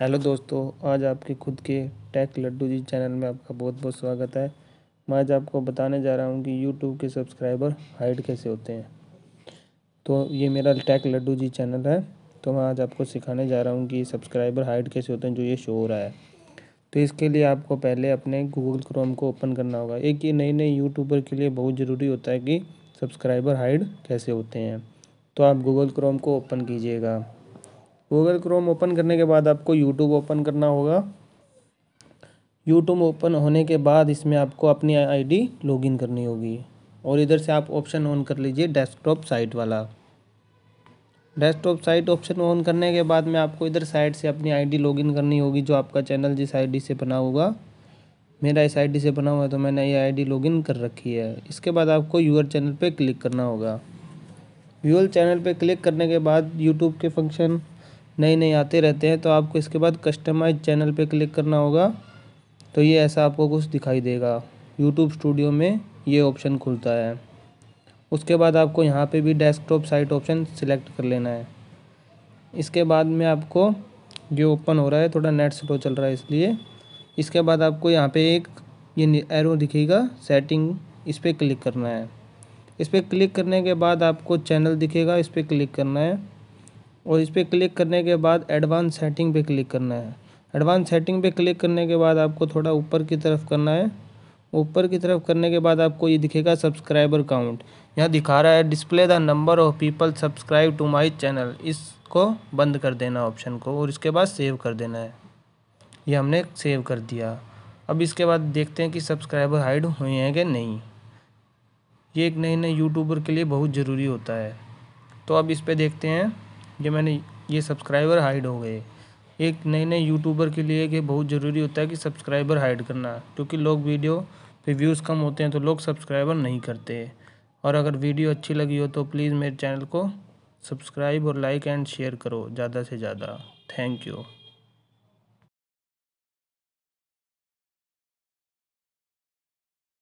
hello दोस्तों आज आपके खुद के टैक लड्डू जी चैनल में आपका बहुत बहुत स्वागत है मैं आज आपको बताने जा रहा हूँ कि यूट्यूब के सब्सक्राइबर हाइड कैसे होते हैं तो ये मेरा टैक लड्डू जी चैनल है तो मैं आज आपको सिखाने जा रहा हूँ कि सब्सक्राइबर हाइड कैसे होते हैं जो ये शो हो रहा है तो इसके लिए आपको पहले अपने गूगल क्रोम को ओपन करना होगा एक ये नए नए यूट्यूबर के लिए बहुत ज़रूरी होता है कि सब्सक्राइबर हाइड कैसे होते हैं तो आप गूगल क्रोम को ओपन कीजिएगा गूगल क्रोम ओपन करने के बाद आपको यूट्यूब ओपन करना होगा यूट्यूब ओपन होने के बाद इसमें आपको अपनी आईडी लॉगिन करनी होगी और इधर से आप ऑप्शन ऑन कर लीजिए डेस्कटॉप साइट वाला डेस्कटॉप साइट ऑप्शन ऑन करने के बाद में आपको इधर साइट से अपनी आईडी लॉगिन करनी होगी जो आपका चैनल जिस आईडी से बना होगा मेरा इस आईडी से बना हुआ है तो मैंने ये आईडी लॉगिन कर रखी है इसके बाद आपको यूअर चैनल पे क्लिक करना होगा यूअर चैनल पे क्लिक करने के बाद यूट्यूब के फंक्शन नए नए आते रहते हैं तो आपको इसके बाद कस्टमाइज चैनल पे क्लिक करना होगा तो ये ऐसा आपको कुछ दिखाई देगा यूट्यूब स्टूडियो में ये ऑप्शन खुलता है उसके बाद आपको यहाँ पे भी डेस्कटॉप साइट ऑप्शन सिलेक्ट कर लेना है इसके बाद में आपको जो ओपन हो रहा है थोड़ा नेट स्लो चल रहा है इसलिए इसके बाद आपको यहाँ पे एक ये एरो दिखेगा सेटिंग इस पर क्लिक करना है इस पर क्लिक करने के बाद आपको चैनल दिखेगा इस पर क्लिक करना है और इस पर क्लिक करने के बाद एडवांस सेटिंग पे क्लिक करना है एडवांस सेटिंग पे क्लिक करने के बाद आपको थोड़ा ऊपर की तरफ करना है ऊपर की तरफ करने के बाद आपको ये दिखेगा सब्सक्राइबर काउंट यहाँ दिखा रहा है display the number of people subscribe to my channel इसको बंद कर देना ऑप्शन को और इसके बाद सेव कर देना है ये हमने सेव कर दिया अब इसके बाद देखते हैं कि सब्सक्राइबर हाइड हुए हैं कि नहीं ये एक नए नए यूट्यूबर के लिए बहुत ज़रूरी होता है तो अब इस पर देखते हैं जो मैंने ये सब्सक्राइबर हाइड हो गए एक नए नए यूट्यूबर के लिए ये बहुत ज़रूरी होता है कि सब्सक्राइबर हाइड करना क्योंकि लोग वीडियो पे व्यूज़ कम होते हैं तो लोग सब्सक्राइबर नहीं करते और अगर वीडियो अच्छी लगी हो तो प्लीज़ मेरे चैनल को सब्सक्राइब और लाइक एंड शेयर करो ज़्यादा से ज़्यादा थैंक यू